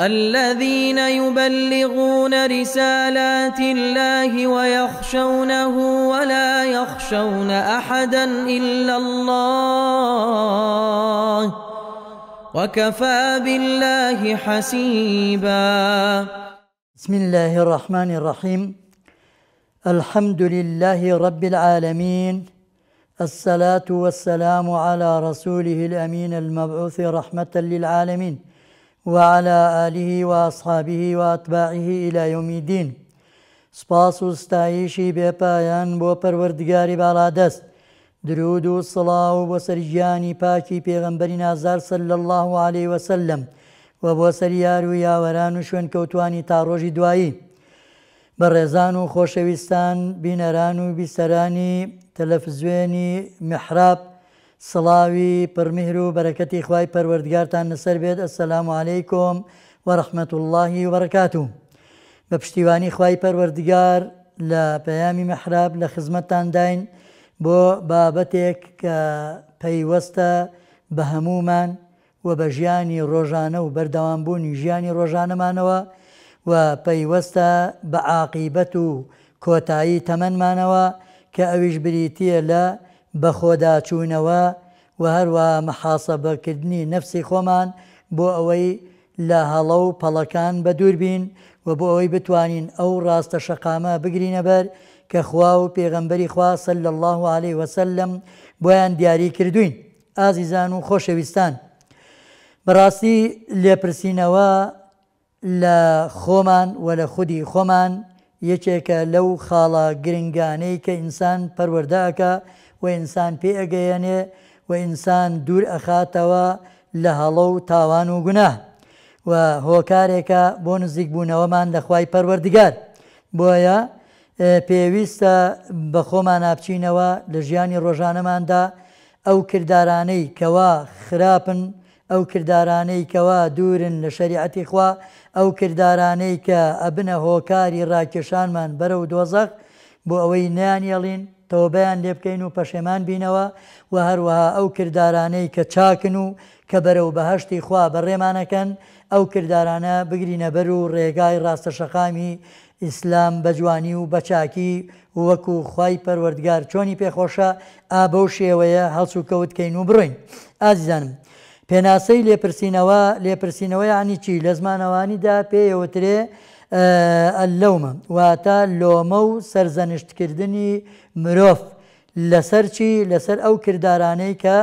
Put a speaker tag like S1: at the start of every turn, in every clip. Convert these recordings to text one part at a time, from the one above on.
S1: الذين يبلغون رسالات الله ويخشونه ولا يخشون احدا الا الله وكفى بالله حسيبا بسم الله الرحمن الرحيم الحمد لله رب العالمين الصلاه والسلام على رسوله الامين المبعوث رحمه للعالمين وعلى آله وأصحابه وأتباعه إلى يوم الدين سپاس و ستایشی بێپایان بۆ پەروەردگاری باادەست درود و سڵاو بۆ سەرژیانی پاکی پێغمبەری نازار سل الله و عليه وسلم و بۆ سەریار و یاوەران و شوێن کەوتانی تا ڕۆژی دوایی بە ڕێزان و خۆشەویستان بینەران و بیسەرانی تەلەفزوێنی محراب سڵاوی پرمهر و بەرەکەتی خی پەروەردگارتان لەسەر بێت ئەسەسلام عیکۆم وەرەحمەت اللهی وەرەکاتوم بە پشتیوانی خی پەروەردگار لە پەیامی مەحراب لە خزمەتتان داین بۆ بابەتێک کە پەیوەستە بە هەمومان و بە ژیانی ڕۆژانە و بەردەوامبوونی ژیانی ڕۆژانەمانەوە و پەیوەستە بە عاقیبەت و کۆتایی تەمەمانەوە کە ئەویش بریتە لە بە خۆدا چوونەوە و هەروە مەحاسەبەکردنی نەفسی خۆمان بۆ ئەوەی لە هەڵە و پەڵەکان بە دوور بین و بۆ ئەوەی بتوانین ئەو ڕاستە شەقامە بگرینە بەر کە خوا و پێغەمبەری خوا سل الله عليه وسلم بۆیان دیاری کردوین ئازیزان و خۆشەویستان بەڕاستی لێپرسینەوە لە خۆمان و لە خودی خۆمان یەکێکە لەو خاڵە گرنگانەی کە ئینسان پەروەرداکە و ئینسان پێ ئەگەیەنێ و ئینسان دوور ئەخاتەوە لە هەڵە و تاوان و گونا و هۆکارێکە بۆ نزیک بوونەوەمان لەخوای پەروەردگار بۆیە پێویستە بە خۆمان ناپچینەوە لە ژیانی ڕۆژانەماندا ئەو کردارانەی کەوا خراپن ئەو کردارانەی کەوا دوورن لە شریعەتی خوا ئەو کردارانەی کە ئەبنە هۆکاری ڕاکێشانمان بەرە و دۆزەق بۆ ئەوەی نیانیەڵین تەوبیان لێ بکەین و پەشێمان بینەوە و هەروەها ئەو کردارانەی کە چاکن و کە بەرەو بەهشتی خوا بەڕێمانەکەن ئەو کردارانە بگرینە بەر و ڕێگای ڕاستە شەقامی ئیسلام بە جوانی و بەچاکی وەکو خی پەروەردگار چۆنی پێخۆشە ئابە و شێوەیە هەڵسو کەوتکەین و بڕین ئازیزانم. پێناسەی لێپرسینەوە لێپرسینەوەی عنی چی لە زمانەوانیدا پێیەوەترێ ئەلەومە واتە لۆمە و سەرزەنیشتکردنی مرۆڤ لەسەرچی لەسەر ئەو کردارانەی کە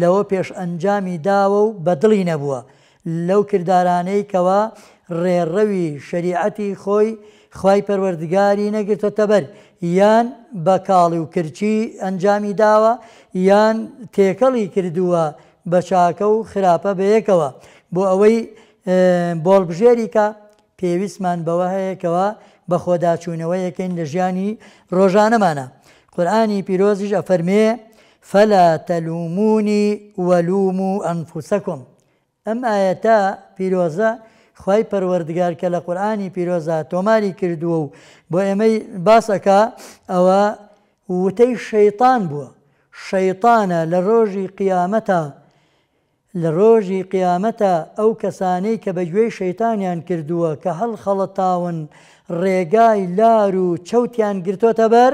S1: لەوە پێش ئەنجامی داوە و بەدڵی نەبووە لەو کردارانەی کەوە ڕێڕەوی شریعەتی خۆی خی پەروەردگاری نەگرتوتە بەر یان بە کاڵی و کرچی ئەنجامی داوە یان تێکەڵی کردووە بە چاکە و خراپە بەیەکەوە بۆ ئەوەی بۆڵبژێریکە پێویستمان بەوە هەیەکەوە بە خۆداچوونەوە یەکەین لە ژیانی ڕۆژانەمانە قورآانی پیرۆزیش ئەفەرمێ فەلا تەلومونی وەلووم و ئەنفوسەکم ئەم ئاەتا پیرۆزە خی پەروەردگار کە لە قورآانی پیرۆزە تۆماری کردووە و بۆ ئێمەی باسەکە ئەوە وتەی شەیتان بووە شەیتانە لە ڕۆژی قیامەتە لە ڕۆژی قیامەتە ئەو کەسانەی کە بەگوێی شەیتانیان کردووە کە هەڵ خەڵەتاون ڕێگای لار و چەوتیان گرتۆتە بەر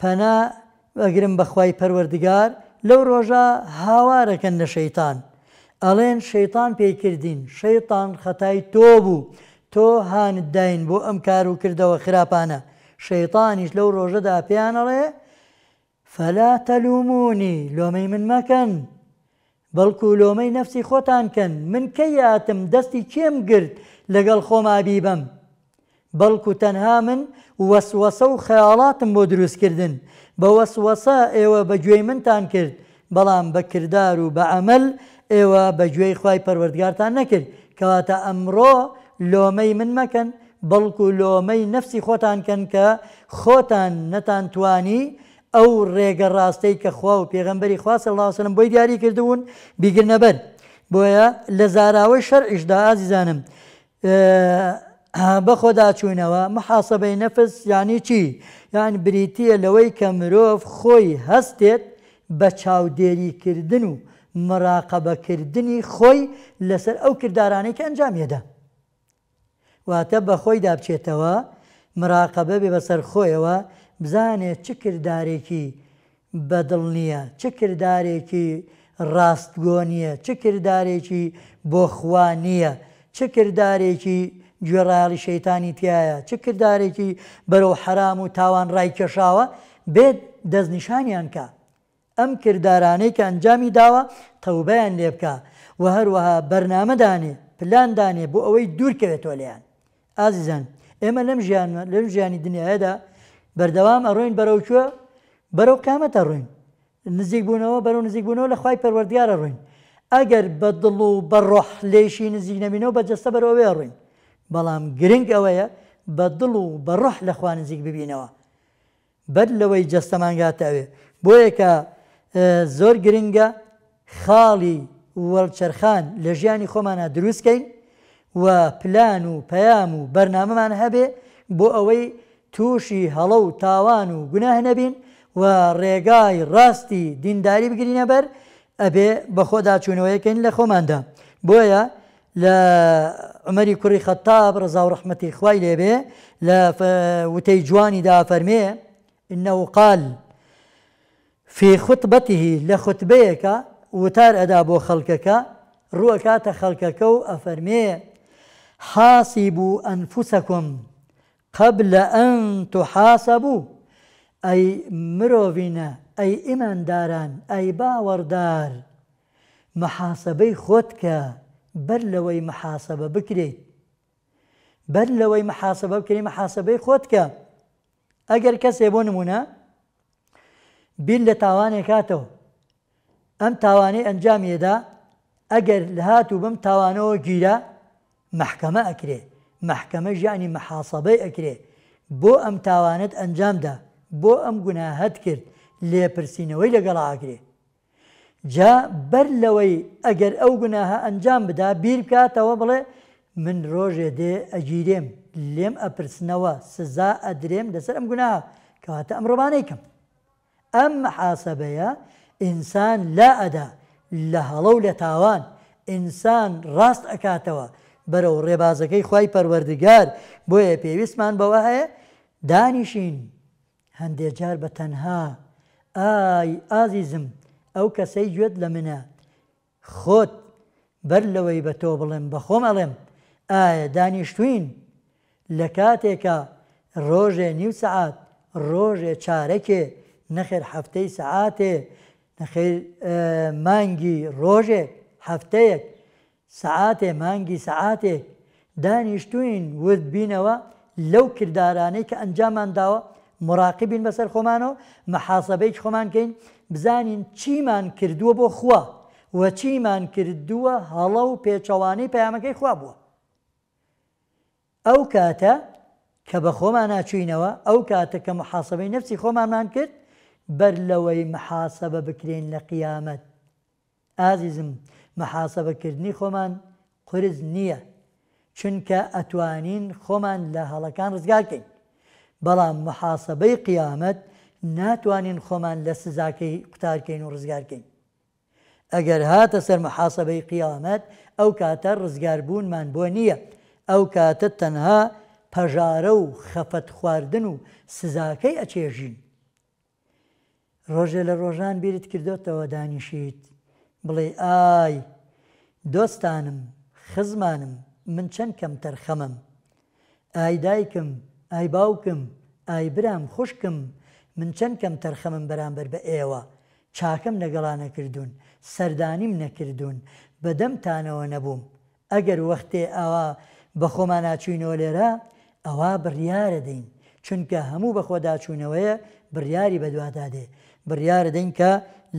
S1: پەنا ئەگرم بەخوای پەروەردگار لەو ڕۆژە هاوارەکەن لە شەیتان ئەڵێن شەیتان پێیکردین شەیتان خەتای تۆ بوو تۆ هاندداین بۆ ئەم کار و کردەوە خراپانە شەیتانیش لەو ڕۆژەدا پێیانەڵێ فەلا تەلومونی لۆمەی من مەکەن. بەڵکو لۆمەی نەفسی خۆتان کەن من کە یاتم دەستی کێم گرت لەگەڵ خۆمابی بەم بەڵکو تەنها من وەسوەسە و خەیاڵاتم بۆ دروستکردن بە وەسوەسە ئێوە بەگوێی منتان کرد بەڵام بەکردار و بە ئەمەل ئێوە بەگوێی خی پەروەردگارتان نەکرد کەواتە ئەمڕۆ لۆمەی من مەکەن بەڵکو لۆمەی نەفسی خۆتان کەن کە خۆتان نەتان توانی ئەو ڕێگە ڕاستەی کە خوا و پێغمبەری خواستە لاسنم بۆی دیاری کردوون بیگرنەبەر بۆیە لە زاراوە شەرئشدا زیزانم بە خۆدا چوونەوە محاسبەی نەفس ینی چی یان بریتە لەوەی کە مرۆڤ خۆی هەستێت بە چاودێریکردن و مراقبەکردنی خۆی لەسەر ئەو کردارانەی کە ئەنجامێدا. واتە بە خۆی دابچێتەوە مراقبە بێ بەسەر خۆیەوە بزانێ چ کردارێکی بەدڵ نییە چ کردارێکی ڕاستگۆنیە چ کردارێکی بۆخوا نییە چ کردارێکی گوێڕایڵی شەیتانی تایە چ کردارێکی بەرەو حرام و تاوان ڕای کێشاوە بێت دەستنیشانیان کە ئەم کردارانەی کە ئەنجامی داوە تەوبیان لێ بکە و هەروەها بەرنامەدانێ پلاندانێ بۆ ئەوەی دوورکەوێت تۆلیان ئازیزان ئێمە لەم ژیان لەم ژیانی دنیاەدا بەردەوام ئەڕۆین بەرەو کوێ بەرەو کامەتە ڕوین نزیک بوونەوە بەرەو نزیک بوونەوە لە خی پەروەردیارە ڕوین ئەگەر بە دڵ و بەڕۆح لێشی نزیک نەبینەوە بە جەستە بەرەوەێ ڕوین بەڵام گرنگ ئەوەیە بە دڵ و بەڕۆح لە خوا نزیک ببینەوە بەر لەوەی جەستەمانگاتەوێ بۆیەکە زۆر گرنگە خاڵی وەڵچەرخان لە ژیانی خۆمانە دروستکەین و پلان و پەیام و بەرنامەمان هەبێ بۆ ئەوەی تووشی هەڵە و تاوان و گوناه نەبین و ڕێگای ڕاستی دینداری بگرینە بەر ئەبێ بە خۆدا چوونەوەیەکەین لە خۆماندا بۆیە لە عمەری کوڕی خەتاب ڕزا و ڕحمەتی خوای لێبێ لە وتەی جوانیدا فەرمێ إنه قال في خطبته لخطبيك وتار أدابو خلقك روكات خلقك وأفرمي حاسبوا أنفسكم قبل أن تحاسبوا أي مروفين أي إمان داران أي باوردار محاسبي خودك بلوي محاسبة بكري بلوي محاسبة بكري محاسبي خودك أجر كسي بونمونا بيل لتاواني كاتو أم تاواني أنجامي دا أجر لهاتو بم تاوانو جيرا محكمة أكري محکەمە ژیانی مەحاسەبەی ئەکرێ بۆ ئەم تاوانت ئەنجامدا بۆ ئەم گوناهت کرد لێپرسینەوەی لەگەڵا ئاگرێ جا بەر لەوەی ئەگەر ئەو گوناها ئەنجام بدا بیر بکاتەوە بڵێ من ڕۆژێ دێ ئەگیرێم لێم ئەپرسنەوە سزا ئەدرێم لەسەر ئەم گونا کەواتە ئەم ڕوانەیکەم ئەم مەحاسەبەیە ئینسان لا ئەدا لە هەڵە و لە تاوان ئینسان ڕاست ئەکاتەوە بەرەو ڕێبازەکەی خی پەروەردگار بۆیە پێویستمان بەوە هەیە دانیشین هەندێک جار بە تەنها ئای ئازیزم ئەو کەسەی گوێت لە منە خۆت بەر لەوەی بە تۆ بڵێم بە خۆم ئەڵێم ئایا دانیشتوین لە کاتێکە ڕۆژێ نیو سعات ڕۆژێ چارەکێ نەخێر هەفتەی سعاتێ نەخێر مانگی ڕۆژێ هەفتەیەک سعاتێ مانگی سعاتێ دانیشتوین ورد بینەوە لەو کردارانەی کە ئەنجامان داوە مراقبین بەسەر خۆمانەوە مەحاسەبەی خۆمانکەین بزانین چیمان کردووە بۆ خوا و چیمان کردووە هەڵە و پێچەوانی پەیامەکەی خوا بووە. ئەو کاتە کە بە خۆمان ناچوینەوە ئەو کاتە کە محاسبەی نفسی خۆمانمان کرد بەر لەوەی محاسبە بکرێن لە قیامەت ئازیزم مەحاسەبەکردنی خۆمان قرز نییە چونکە ئەتوانین خۆمان لە هەڵەکان ڕزگاکەین بەڵام محاسەبەی قیامەت ناتوانین خۆمان لە سزاکەی قوتارکەین و ڕزگارکەین ئەگەر هاتە سەر محاسەبەی قیامەت ئەو کاتە ڕزگاربوونمان بۆ نییە ئەو کاتە تەنها پەژارە و خەفەت خواردن و سزاکەی ئەچێژین ڕۆژێ لە ڕۆژان بیرت کردوتەوە دانیشیت بڵێ ئای دۆستانم خزمانم من چەند کەم تەرخەمم ئای دایکم ئای باوکم ئای برام خوشکم من چەند کەم تەرخەمم بەرامبەر بە ئێوە چاکەم لەگەڵا نەکردوون سەردانیم نەکردوون بەدەمتانەوە نەبووم ئەگەر وەختێ ئاوا بە خۆمان ناچوینەوە لێرە ئەوا بڕیاە دەین چونکە هەموو بە خۆداچوونەوەیە بڕیاری بەدووادادێ بڕیاە دەین کە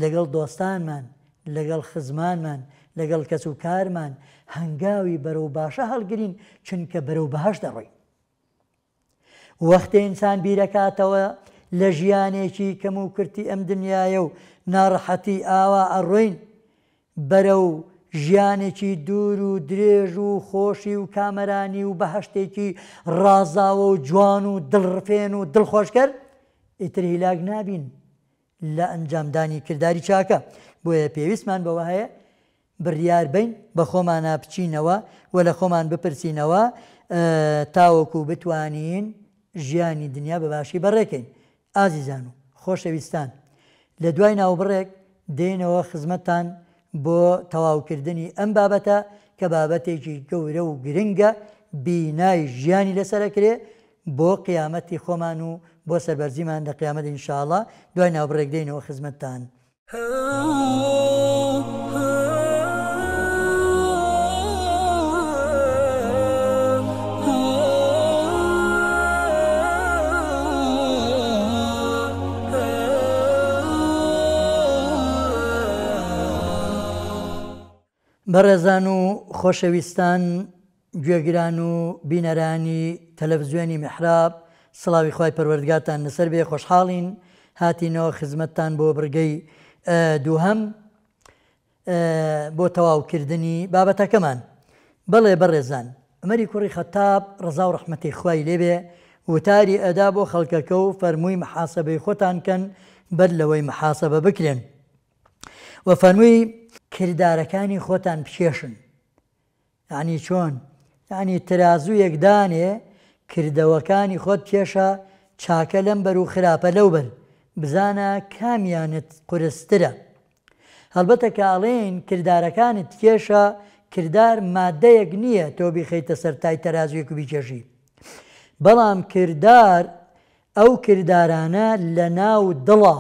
S1: لەگەڵ دۆستانمان لەگەڵ خزمانمان لەگەڵ کەس و کارمان هەنگاوی بەرەو باشە هەڵگرین چونکە بەرەو بەهش دەڕۆی. وەختە ئینسان بیرەکاتەوە لە ژیانێکی کەم و کورتی ئەم دنیاە و ناڕەحەتی ئاوا ئەڕۆین بەرە و ژیانێکی دوور و درێژ و خۆشی و کامەرانی و بە هەشتێکی ڕازاوە و جوان و دڵڕفێن و دڵخۆش کرد ئیتر هیلاک نابین لە ئەنجامدانی کردداری چاکە بۆیە پێویستمان بەوە هەیە بڕیار بین بە خۆمانە بچینەوە و لە خۆمان بپرسینەوە تاوەکو بتوانین ژیانی دنیا بەباشی بەڕێکین ئازیزان و خۆشەویستان لە دوای ناوبڕێک دێنەوە خزمەتان بۆ تەواوکردنی ئەم بابەتە کە بابەتێکی گەورە و گرنگە بینای ژیانی لەسەرەکرێ بۆ قیامەتی خۆمان و بۆ سەربەرزیمان لە قیامەت ئینشاءڵە دوای ناوبڕێک دێنەوە خزمەتتان. بەڕێزان و خۆشەویستان گوێگران و بینەرانی تەلەڤزیۆنی محراب سڵاوی خی پەروەردگاتان لەسەر بێ خۆشحاڵین هاتینەوە خزمەتتان بۆ بڕگەی دووهم بۆ تەواوکردنی بابەتەکەمان بەڵێ بەڕێزان ئەمەری کوڕی خەتاب ڕزا و ڕحمەتی خوای لێبێ وتاری ئەدا بۆ خەڵکەکە و فەرمووی محاسبەی خۆتان کەن بەر لەوەی محاسبە بکرێن وە فەرمووی کردارەکانی خۆتان بکێشن ینی چۆن ینی ترازوو یەکدانێ کردەوەکانی خۆت پێشە چاکە لەم بەر و خراپە لەو بەر بزانە کامیانت قرسترە هەڵبەتە کاڵێن کردارەکانت کێشە کردار مادەیەک نییە تۆ بیخیتە سەرای تەرازویەک و بیکێژی بەڵام کردار ئەو کردارانە لە ناو دڵە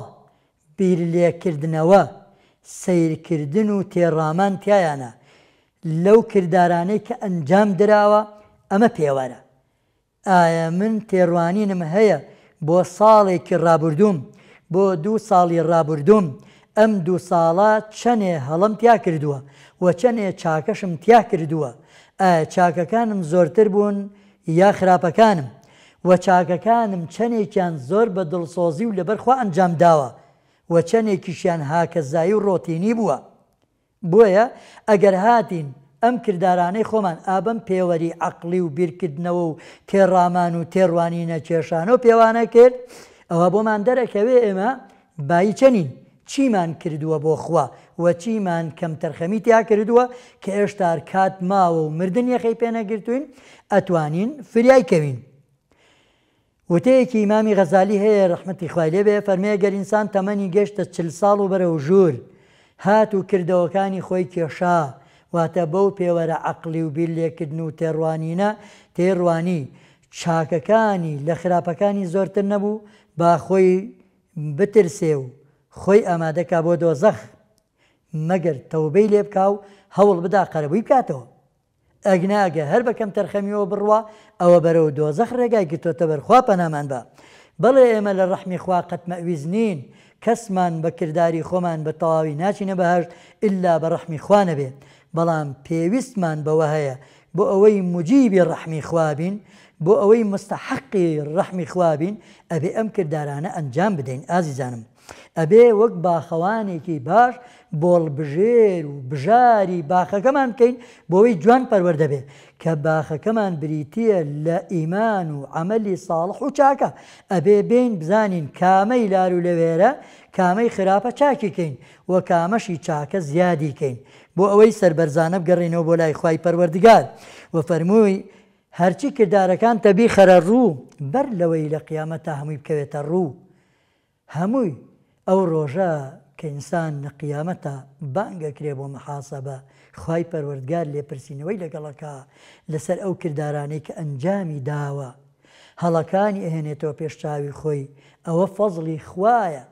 S1: بیرلێکردنەوە سیرکردن و تێڕامان تایانە لەو کردارانەی کە ئەنجام دراوە ئەمە پێوەرە ئایا من تێڕوانینم هەیە بۆ ساڵێکی ڕابردوم بۆ دوو ساڵی ڕابردوم ئەم دوو ساڵە چەنێ هەڵم تیا کردووە و چەنێ چاکەشم تیا کردووە چاکەکانم زۆرتر بوون یا خراپەکانم و چاکەکانم چەنێکیان زۆر بە دڵسۆزی و لەبەرخوا ئەنجام داوە و چەندێکیشیان هاکەزایی و ڕۆتینی بووە بۆیە ئەگەر هاتین ئەم کردارانەی خۆمان ئابم پێوەری عقلی و بیرکردنەوە و تێڕامان و تێڕوانی نەکێشانە و پێوانە کرد ئەوە بۆمان دەرەکەوێ ئێمە بای چەنین چیمان کردووە بۆ خوا و چیمان کەم تەرخەمی تیا کردووە کە ئێشتار کات ماوە و مردن یەخی پێنەگرتوین ئەتوانین فریای کەوین وتەیەکی ئیمامی غەزالی هەیە ڕحمەتی خوالێ بێ فەرمەیە گەرینسان تەمەنی گەشتە چل ساڵ و بەرە و ژوور هات و کردەوەکانی خۆی کێشا واتە بەو پێوەرە عقلی و بیر لێکردن و تێڕوانینە تێڕوانی چاکەکانی لە خراپەکانی زۆرتر نەبوو با خۆی بترسێ و خۆی ئامادەکا بۆ دۆزەخ مەگەر تەوبەی لێ بکاو هەوڵ بدا قەرەبووی بکاتەوە ئەگناگە هەر بەکەم تەرخەمیەوە بڕوە ئەوە بەرەو دۆزەخ ڕێگای گرتۆتە بەرخوا پەنامان بە. بەڵێ ئێمە لە ڕەحمی خوا قەتمەویز نین کەسمان بە کردداری خۆمان بە تەواوی ناچینە بەهشت ئللا بە ڕەحمی خوانە بێ بەڵام پێویستمان بەوە هەیە بۆ ئەوەی مجیبی ڕەحمی خوابین بۆ ئەوەی مستحقی ڕەحمی خوابین ئەبێ ئەم کردارانە ئەنجام بدەین ئازیزانم ئەبێ وەک باخەوانێکی باش بۆڵبژێر و بژاری باخەکەمان بکەین بۆەوەی جوان پەروەەردەبێ کە باخەکەمان بریتە لە ئیمان و عملی ساڵح و چاکە ئەبێ بین بزانین کامەی لار و لەوێرە کامەی خراپە چاکیکەین و کامەشی چاکە زیادیکەین بۆ ئەوەی سربەرزانە بگەڕینەوە بۆ لای خی پەروەردگار و فەرمووی هەرچی کردارەکان تەبی خەرە ڕوو بەر لەوەی لە قیامەتە هەمووی بکەوێتە ڕوو هەمووی ئەو ڕۆژە کەئسان لە قیامەتە بانگەکرێ بۆ مەحاسەبە خی پەروەردگار لێپرسینەوەی لەگەڵەکە لەسەر ئەو کردارانەی کە ئەنجامی داوە هەڵەکانی ئەهێنێتەوە پێشچاوی خۆی ئەوە فەزلی خوایە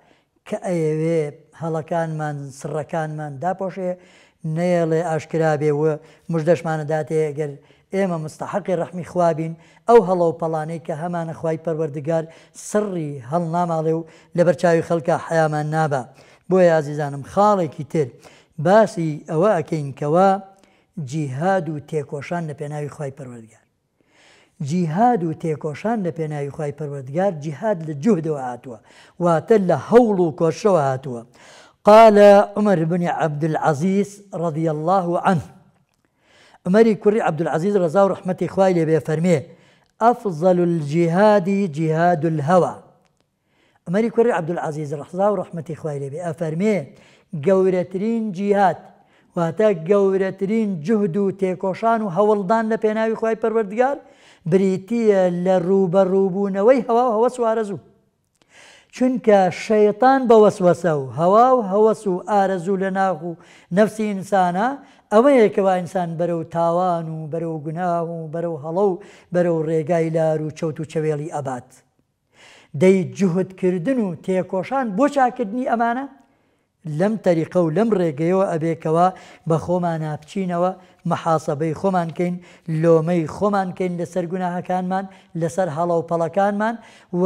S1: کە ئەیەوێ هەڵەکانمان سڕەکانمان داپۆشێ نەیەڵێ ئاشکرا بێوە مژدەشمانەداتێ گەر ئێمە مستحقی ڕەحمی خوابین ئەو هەڵە و پەڵانەی کە هەمانە خوای پەروەردگار سڕی هەڵ ناماڵێ و لە بەرچاوی خەڵکە حیامان نابە بۆیە عزیزانم خاڵێکی تر باسی ئەوە ئەکەینکەوە جیهاد و تێکۆشان لە پێناوی خی پەروەردگار جیهاد و تێکۆشان لە پێناوی خی پەروەردگار جیهاد لە جوودەوە هاتووە واتە لە هەوڵ و کۆشەوە هاتووە قالە عمر بنی عبدعزیز ڕضی الله عنه عمەری كري عبد العزيز رضا ورحمة إخوائي لێبێ فەرمێ أفضل الجهاد جهاد الهوى ئەمەری كري عبد العزيز رضا ورحمة إخوائي لێبێ ئەفەرمێ قورترين جهاد واتا قورترين جهد تيكوشان تێکۆشان و إخوائي لە بريتيا لروب پەروەردگار بریتە هوا ڕوبەڕووبوونەوەی هەوا و هەوە سوارەزوو چونکە شەیطان بە وەسوەسە و هەوا ئەوەیە کەوا ئینسان بەرەو تاوان و بەرەو گوناو و بەرەو هەڵە و بەرەو ڕێگای لار و چەوت و چەوێڵی ئەبات. دەی جوهدکردن و تێکۆشان بۆ چاکردنی ئەمانە لەم تەریقە و لەم ڕێگەیەوە ئەبێکەوە بە خۆمان ناپچینەوە محاسبەی خۆمانکەین لۆمەی خۆمانکەین لەسەر گوناهەکانمان لەسەر هەڵاو پەڵەکانمان و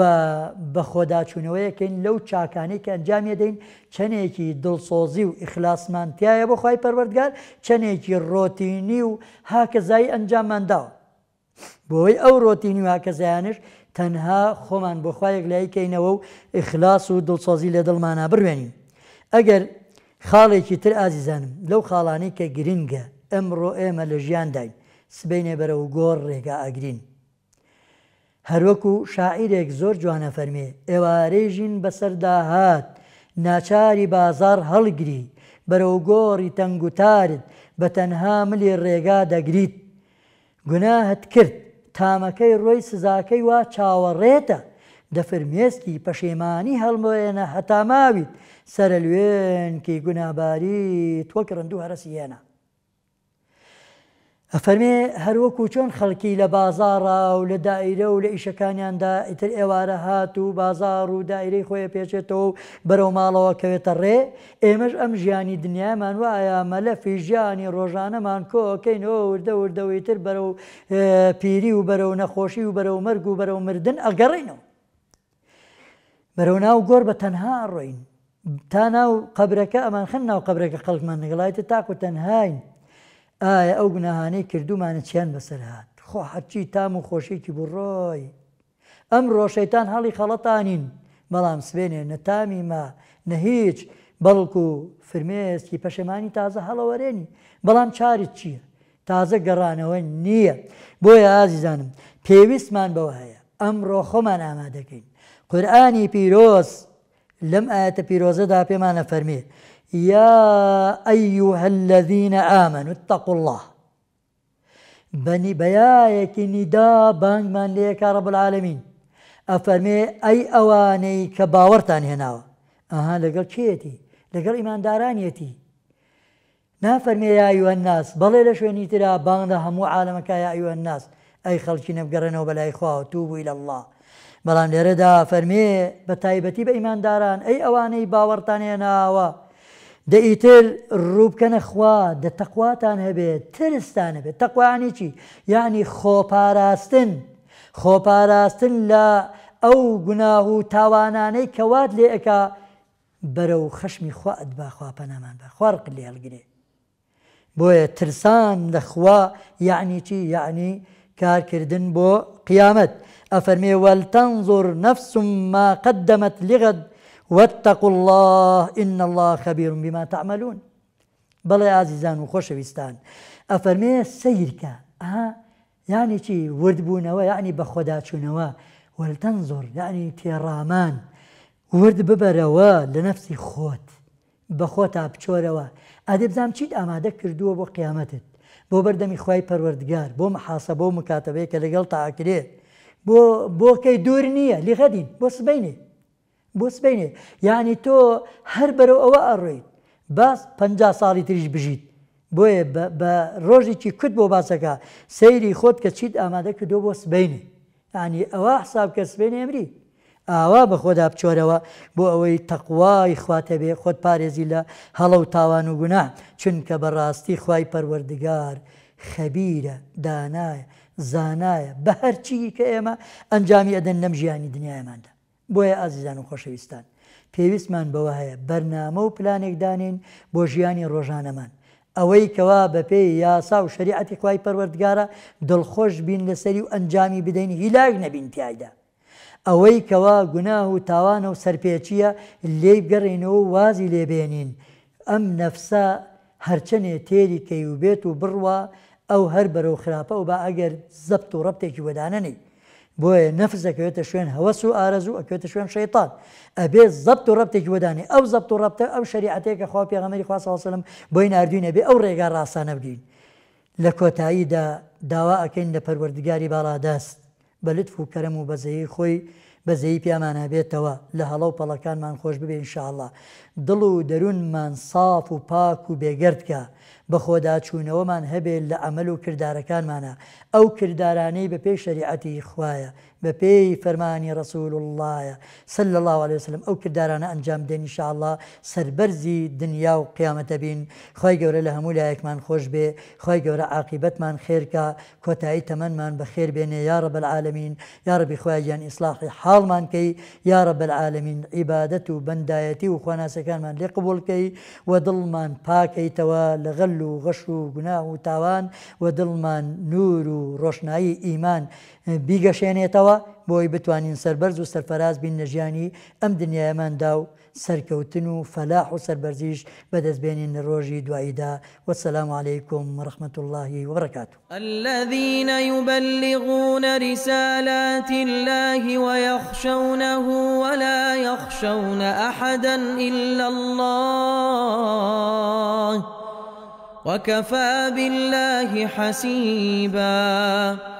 S1: بە خۆداچوونەوەیەکەین لەو چاکانی کە ئەنجامێدەین چەنێکی دڵسۆزی و ئیخلاسمانتیایە بۆ خی پەروەردگار چەنێکی ڕۆتینی و هاکەزایی ئەنجاممانداوە بۆی ئەو ڕۆتینی هاکەزیانش تەنها خۆمان بۆخوایەک لایکەینەوە و ئیخلاس و دڵسۆزی لە دڵمانە بڕوێنین ئەگەر خاڵێکی تر ئازیزانم لەو خاڵانی کە گرنگە ئەمڕۆ ئێمە لە ژیان داین سبینێ بەرە و گۆڕ ڕێگا ئەگرین. هەروەکو شاعیرێک زۆر جوانە فەرمێ ئێوارێژین بەسەردا هات ناچاری بازار هەڵگری بەرەو گۆڕی تەنگوتارت بە تەنها ملی ڕێگا دەگریت گوناهت کرد تامەکەی ڕۆی سزاکەی وا چاوەڕێتە دەفرمێستی پەشێمانی هەڵمۆێنە هەتاماویت سەر لوێنکی گوناباری تۆک ڕند و هەرسی هێنا ئەفەرمێ هەروەکو چۆن خەڵکی لە بازارە و لە دائرە و لە ئیشەکانیاندا ئیتر ئێوارە هات و بازار و دائرەی خۆی پێچێتەوە و بەرەو ماڵەوە کەوێتە ڕێ ئێمەش ئەم ژیانی دنیامان و ئایا مەلەفی ژیانی ڕۆژانەمان کۆکەینەوە وردە وردەوەیتر بەرە و پیری و بەرەو نەخۆشی و بەرەو مەرگ و بەرەو مردن ئەگەڕینەوە بەرەو ناو گۆر بە تەنها ڕۆین تا ناو قبرەکە ئەمان خن ناو قبرەکە خەڵکمان نگڵایێت تاکو تەنهاین ئایا ئەو گوناهانەی کردومانە چیان بەسەر هاات خۆ هەرچی تام و خۆشێکی بڕۆی ئەم ڕۆژەیتان هەڵی خەڵەتانین بەڵام سبێنێ نەتامی ما نە هیچ بەڵکو و فرمێسکی پەشەمانی تازە هەڵەوەرێنی بەڵام چاریت چییە تازە گەڕانەوە نییە بۆیە ئازیزانم پێویستمان بەوە هەیە ئەمڕۆ خۆمان ئامادەکەین قورآانی پیرۆز لەم ئاەتە پیرۆزەدا پێمانە فەرمێ يا أيها الذين آمنوا اتقوا الله بني بيايك ندا بانك من ليك رب العالمين أفرمي أي أواني كباورتان هنا أها لقل كيتي لقل إيمان دارانيتي نافرمي يا أيها الناس بلي لشويني ترى بانك همو عالمك يا أيها الناس أي خلشي نبقرنه وبلا إخوة توبوا إلى الله بلان لردا فرمي بتايبتي بإيمان داران أي أواني باورتان هنا ناوە دەئیتر ڕووبکەنە خوا دەتەخواتان هەبێت ترستانە بێت تەخوانی چی یعنی خۆپاراستن خۆپاراستن لە ئەو گوناه و تاوانانەی کەوات لێ ئەک بەرە و خەشمی خوات باخوا پەنامان بە خوارق لێ هەلگرێ بۆیە ترسان لە خوا یعنی چی یعنی کارکردن بۆ قیامەت ئەفەرمێ وەلتەن زۆر نەفسم ما قدمت لغت واتقوا الله إن الله خبير بما تعملون بەڵێ ئازیزان و خۆشەویستان ئەفەرمێ سیرکە ئا یانی چی وردبوونەوە یعنی بە خۆداچوونەوە وەلتەن زۆر یعنی تێڕامان ورد ببەرەوە لە نەفسی خۆت بە خۆتا بچۆرەوە ئادەبزانام چیت ئامادە کردووە بۆ قیامەتت بۆ بەردەمی خی پەروەردگار بۆ مەحاسە بۆ مکاتەبەیە کە لەگەڵ تاکرێت بۆ بۆکەی دوور نییە لێغەدین بۆ سبینێ بۆ سبینێ یعنی تۆ هەر بەرەو ئەوە ئەڕێیت باس پ ساڵی تریش بژیت بۆیە بە ڕۆژێکی کورد بۆ باسەکە سەیری خۆت کە چیت ئامادە کردو بۆ سبینێ ینی ئەوە حساب کە سبین ئەمری ئاوا بە خۆدا بچۆرەوە بۆ ئەوەی تەقوای خواتە بێ خۆت پارێزی لە هەڵە و تاوان و گونا چونکە بەڕاستی خی پەروەردگار خەبیرە دانایە زانایە بە هەرچی کە ئێمە ئەنجامی ئەدەن نەم ژیانی دنیایماندا بۆیە ئازیزان و خۆشەویستان پێویستمان بەوە هەیە بەرنامە و پلانێکدانین بۆ ژیانی ڕۆژانەمان ئەوەی کەوا بە پێی یاسا و شریعەتی خوای پەروەردگارە دڵخۆش بین لەسەری و ئەنجامی بدەین هیلاگ نەبین تایدا ئەوەی کەوا گونا و تاوانە و سەرپێچیە لێ گەڕینەوە وازی لێبێنین ئەم نەفسا هەرچەنێ تێری کەی و بێت و بڕوە ئەو هەر بەرەو خراپە و بە ئەگەر زەبت و ڕەبتێکی وەدانەنی بۆیە نەفز ئەکەوێتە شوێن هەوەس و ئارەزوو ئەکوێتە شوێن شەیتان ئەبێ زەبت و ڕبتێکی وەدانی ئەو زەبت و ڕبتە ئەو شریعەتێکە خوا پێغەمەری خواسەوەسلم بۆی نردوینە بێ ئەو ڕێگا ڕاستانە بگین لە کۆتاییدا داوا ئەکەین لە پەروەردگاری باادەست بە لتف و کەرم و بەزەیی خۆی بەزەی پیامانە بێتەوە لە هەڵەو پەڵەکانمان خۆش ببێ انشاءله دڵ و دەروونمان صاف و پاک و بێگەردکە بە خۆداچوونەوەمان هەبێت لە ئەمەل و کردارەکانمانە ئەو کردارانەی بە پێی شریعەتی خوایە بە فرماني رسول الله صلى الله عليه وسلم ئەو کردارانە ئەنجام دێن شله سربەرزی دنیا و قیامەتە بین خی گەورە لە هەموو لایەکمان خۆش بێ خی گەورە عقیبەتمان خێرکە بخير بين يا رب العالمين يا رب یاربی خوایان ئیسلاحی حاڵمان کەی یارە بەعاالمین عیبادەت و بەندایەتی و خواناسەکانمان لێ قبولکەی و دڵمان پاکەیتەوە لە غەل و غەش و گونا و تاوان و من نور و ايمان بیگەشێنێتەوە بۆی بتوانین سربەرز و سەرفەراز بین نەژیانی ئەم دنیایەماندا و سەرکەوتن و فەلاح و بدز بەدەستبێنین ڕۆژی دواییدا والسلام عليكم ورحمة اللهی وبركاته الذين يبلغون رسالات الله ويخشونه ولا يخشون أحدا إلا الله وكفى بالله حسيباً